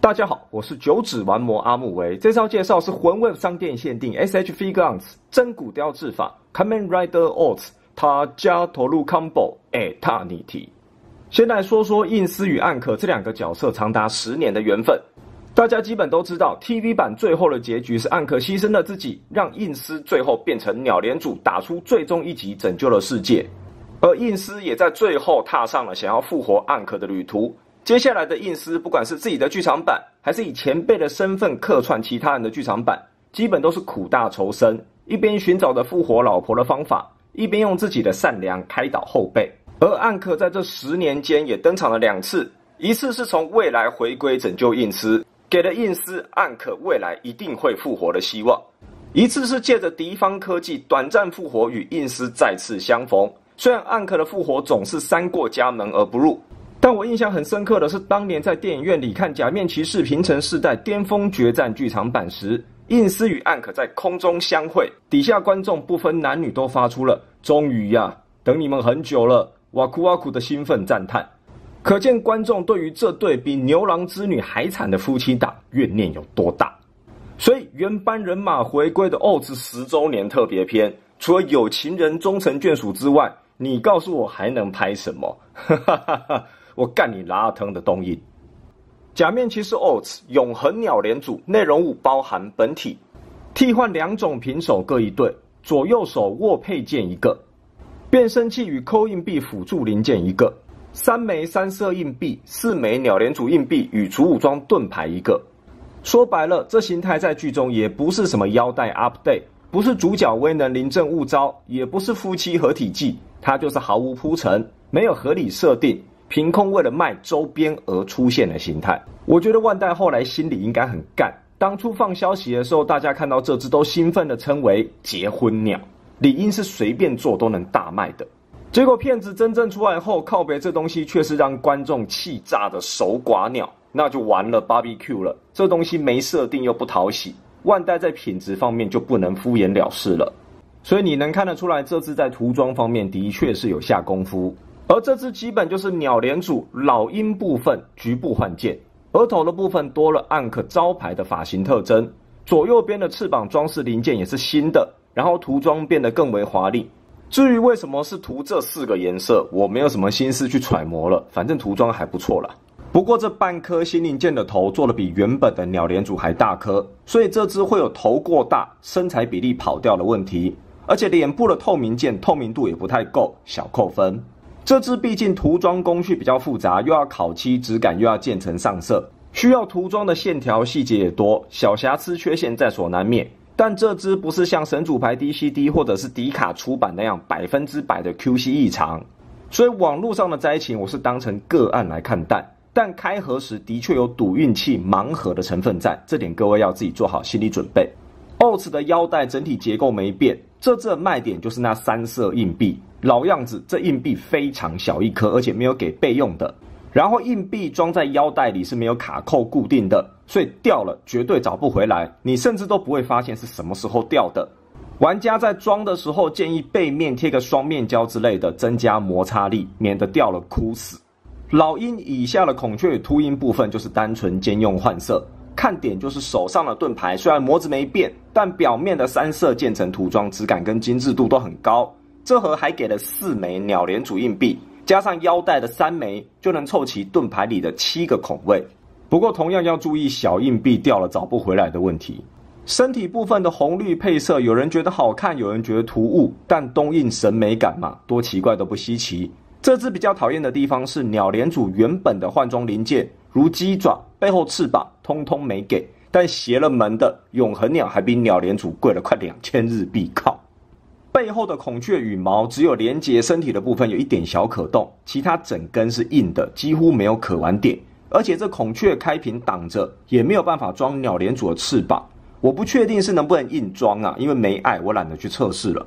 大家好，我是九指玩魔阿木维。这招介绍是魂问商店限定 SH f i g u r n s 真骨雕制法 Commandrider a t s 他加投入 Combo e t 你提。先来说说印斯与暗可这两个角色长达十年的缘分。大家基本都知道，TV 版最后的结局是暗可牺牲了自己，让印斯最后变成鸟联主，打出最终一击拯救了世界。而印斯也在最后踏上了想要复活暗可的旅途。接下来的印斯，不管是自己的剧场版，还是以前辈的身份客串其他人的剧场版，基本都是苦大仇深，一边寻找着复活老婆的方法，一边用自己的善良开导后辈。而暗克在这十年间也登场了两次，一次是从未来回归拯救印斯，给了印斯暗克未来一定会复活的希望；一次是借着敌方科技短暂复活与印斯再次相逢。虽然暗克的复活总是三过家门而不入。但我印象很深刻的是，当年在电影院里看《假面骑士平成世代巅峰决战剧场版》时，印斯与暗可在空中相会，底下观众不分男女都发出了“终于呀，等你们很久了”哇哭哇哭的兴奋赞叹，可见观众对于这对比牛郎织女还惨的夫妻档怨念有多大。所以原班人马回归的《奥兹十周年特别篇》，除了有情人终成眷属之外，你告诉我还能拍什么？我干你拉阿腾的东印。假面骑士 Outs 永恒鸟联组内容物包含本体，替换两种平手各一对，左右手握配件一个，变声器与抠硬币辅助零件一个，三枚三色硬币，四枚鸟联组硬币与主武装盾牌一个。说白了，这形态在剧中也不是什么腰带 update，不是主角威能临阵误招，也不是夫妻合体技，它就是毫无铺陈，没有合理设定。凭空为了卖周边而出现的形态，我觉得万代后来心里应该很干。当初放消息的时候，大家看到这只都兴奋的称为“结婚鸟”，理应是随便做都能大卖的。结果骗子真正出来后，靠别这东西却是让观众气炸的“守寡鸟”，那就完了。b 比 Q b 了，这东西没设定又不讨喜，万代在品质方面就不能敷衍了事了。所以你能看得出来，这只在涂装方面的确是有下功夫。而这只基本就是鸟联组老鹰部分局部换件，额头的部分多了暗可招牌的发型特征，左右边的翅膀装饰零件也是新的，然后涂装变得更为华丽。至于为什么是涂这四个颜色，我没有什么心思去揣摩了，反正涂装还不错啦。不过这半颗新零件的头做的比原本的鸟联组还大颗，所以这只会有头过大、身材比例跑掉的问题，而且脸部的透明件透明度也不太够，小扣分。这支毕竟涂装工序比较复杂，又要烤漆，质感又要渐层上色，需要涂装的线条细节也多，小瑕疵缺陷在所难免。但这支不是像神主牌 D C D 或者是迪卡出版那样百分之百的 Q C 异常，所以网络上的灾情我是当成个案来看待。但开盒时的确有赌运气盲盒的成分在，这点各位要自己做好心理准备。Oats 的腰带整体结构没变，这次的卖点就是那三色硬币，老样子，这硬币非常小一颗，而且没有给备用的。然后硬币装在腰带里是没有卡扣固定的，所以掉了绝对找不回来，你甚至都不会发现是什么时候掉的。玩家在装的时候建议背面贴个双面胶之类的，增加摩擦力，免得掉了哭死。老鹰以下的孔雀、秃鹰部分就是单纯兼用换色。看点就是手上的盾牌，虽然模子没变，但表面的三色渐层涂装质感跟精致度都很高。这盒还给了四枚鸟联主硬币，加上腰带的三枚，就能凑齐盾牌里的七个孔位。不过同样要注意小硬币掉了找不回来的问题。身体部分的红绿配色，有人觉得好看，有人觉得突兀，但东印审美感嘛，多奇怪都不稀奇。这只比较讨厌的地方是鸟联主原本的换装零件，如鸡爪、背后翅膀。通通没给，但邪了门的永恒鸟还比鸟联主贵了快两千日币靠。背后的孔雀羽毛只有连接身体的部分有一点小可动，其他整根是硬的，几乎没有可玩点。而且这孔雀开屏挡着，也没有办法装鸟联主的翅膀。我不确定是能不能硬装啊，因为没爱，我懒得去测试了。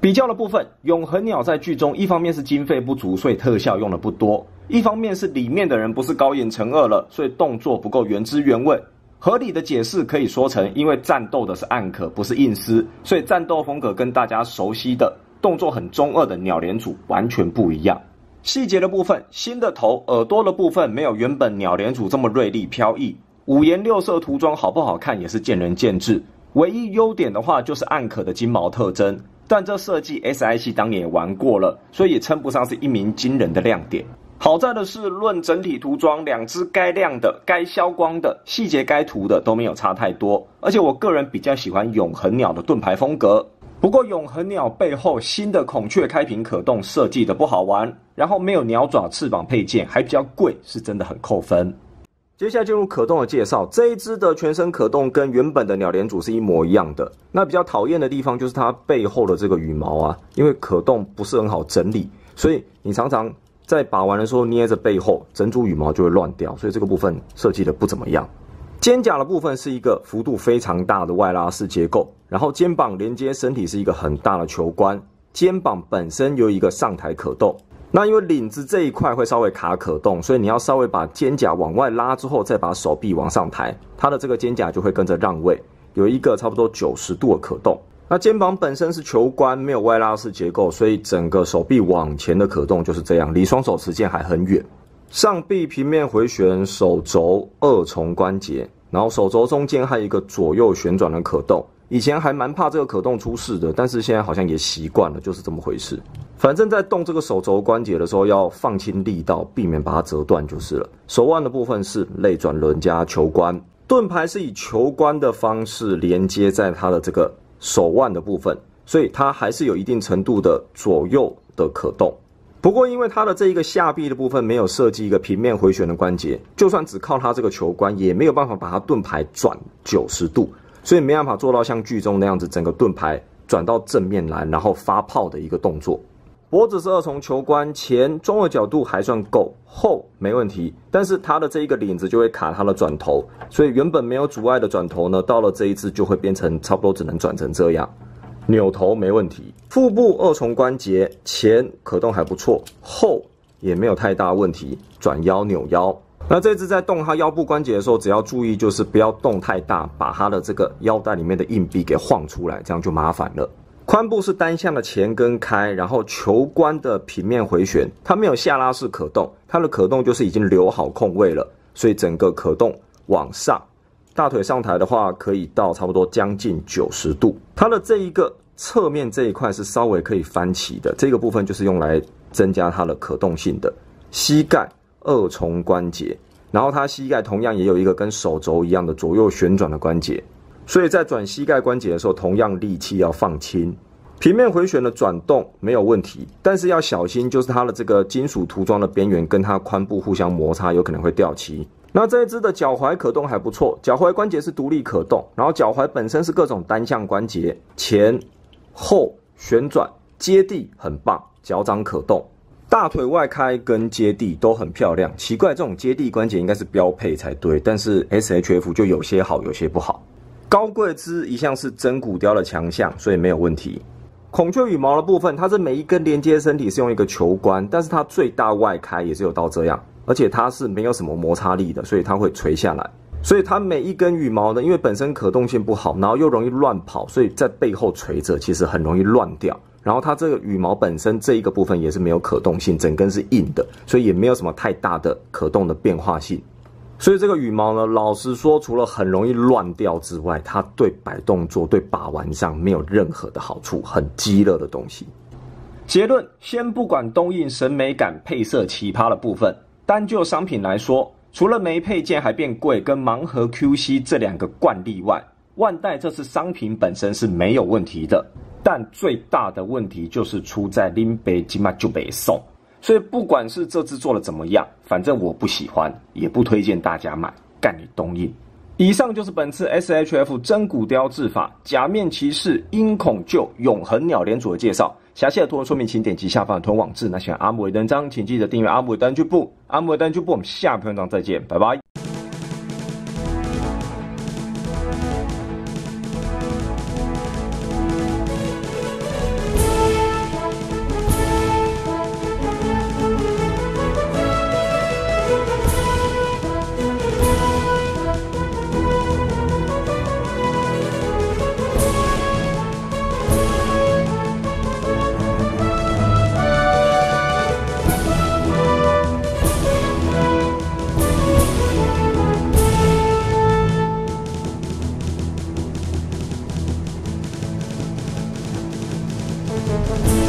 比较的部分，永恒鸟在剧中一方面是经费不足，所以特效用的不多。一方面是里面的人不是高岩成恶了，所以动作不够原汁原味。合理的解释可以说成，因为战斗的是暗可，不是硬丝，所以战斗风格跟大家熟悉的动作很中二的鸟联组完全不一样。细节的部分，新的头耳朵的部分没有原本鸟联组这么锐利飘逸。五颜六色涂装好不好看也是见仁见智。唯一优点的话就是暗可的金毛特征，但这设计 SIC 当年也玩过了，所以也称不上是一鸣惊人的亮点。好在的是，论整体涂装，两只该亮的、该消光的、细节该涂的都没有差太多。而且我个人比较喜欢永恒鸟的盾牌风格。不过永恒鸟背后新的孔雀开屏可动设计的不好玩，然后没有鸟爪、翅膀配件，还比较贵，是真的很扣分。接下来进入可动的介绍，这一只的全身可动跟原本的鸟联组是一模一样的。那比较讨厌的地方就是它背后的这个羽毛啊，因为可动不是很好整理，所以你常常。在把玩的时候捏着背后珍珠羽毛就会乱掉，所以这个部分设计的不怎么样。肩甲的部分是一个幅度非常大的外拉式结构，然后肩膀连接身体是一个很大的球冠，肩膀本身有一个上抬可动。那因为领子这一块会稍微卡可动，所以你要稍微把肩甲往外拉之后，再把手臂往上抬，它的这个肩甲就会跟着让位，有一个差不多九十度的可动。那肩膀本身是球关，没有外拉式结构，所以整个手臂往前的可动就是这样，离双手持剑还很远。上臂平面回旋，手肘二重关节，然后手肘中间还有一个左右旋转的可动。以前还蛮怕这个可动出事的，但是现在好像也习惯了，就是这么回事。反正，在动这个手肘关节的时候，要放轻力道，避免把它折断就是了。手腕的部分是内转轮加球关，盾牌是以球关的方式连接在它的这个。手腕的部分，所以它还是有一定程度的左右的可动。不过，因为它的这一个下臂的部分没有设计一个平面回旋的关节，就算只靠它这个球关，也没有办法把它盾牌转九十度，所以没办法做到像剧中那样子，整个盾牌转到正面来，然后发炮的一个动作。脖子是二重球关，前中的角度还算够，后没问题。但是它的这一个领子就会卡它的转头，所以原本没有阻碍的转头呢，到了这一只就会变成差不多只能转成这样。扭头没问题，腹部二重关节前可动还不错，后也没有太大问题。转腰扭腰，那这只在动它腰部关节的时候，只要注意就是不要动太大，把它的这个腰带里面的硬币给晃出来，这样就麻烦了。髋部是单向的前跟开，然后球关的平面回旋，它没有下拉式可动，它的可动就是已经留好空位了，所以整个可动往上，大腿上抬的话可以到差不多将近九十度，它的这一个侧面这一块是稍微可以翻起的，这个部分就是用来增加它的可动性的。膝盖二重关节，然后它膝盖同样也有一个跟手肘一样的左右旋转的关节。所以在转膝盖关节的时候，同样力气要放轻。平面回旋的转动没有问题，但是要小心，就是它的这个金属涂装的边缘跟它髋部互相摩擦，有可能会掉漆。那这一只的脚踝可动还不错，脚踝关节是独立可动，然后脚踝本身是各种单向关节，前后旋转接地很棒。脚掌可动，大腿外开跟接地都很漂亮。奇怪，这种接地关节应该是标配才对，但是 SHF 就有些好，有些不好。高贵枝一向是真骨雕的强项，所以没有问题。孔雀羽毛的部分，它是每一根连接身体是用一个球冠，但是它最大外开也是有到这样，而且它是没有什么摩擦力的，所以它会垂下来。所以它每一根羽毛呢，因为本身可动性不好，然后又容易乱跑，所以在背后垂着其实很容易乱掉。然后它这个羽毛本身这一个部分也是没有可动性，整根是硬的，所以也没有什么太大的可动的变化性。所以这个羽毛呢，老实说，除了很容易乱掉之外，它对摆动作、对把玩上没有任何的好处，很鸡肋的东西。结论：先不管东印审美感、配色奇葩的部分，单就商品来说，除了没配件还变贵、跟盲盒、Q C 这两个惯例外，万代这次商品本身是没有问题的。但最大的问题就是出在林北京嘛就北送。所以不管是这次做的怎么样，反正我不喜欢，也不推荐大家买，干你东印。以上就是本次 SHF 真骨雕制法假面骑士鹰恐鹫永恒鸟联组的介绍，详细的图文说明请点击下方的图文网址。那喜欢阿姆韦登章，请记得订阅阿姆韦登俱部。阿姆韦登俱部，我们下篇文章再见，拜拜。Thank you.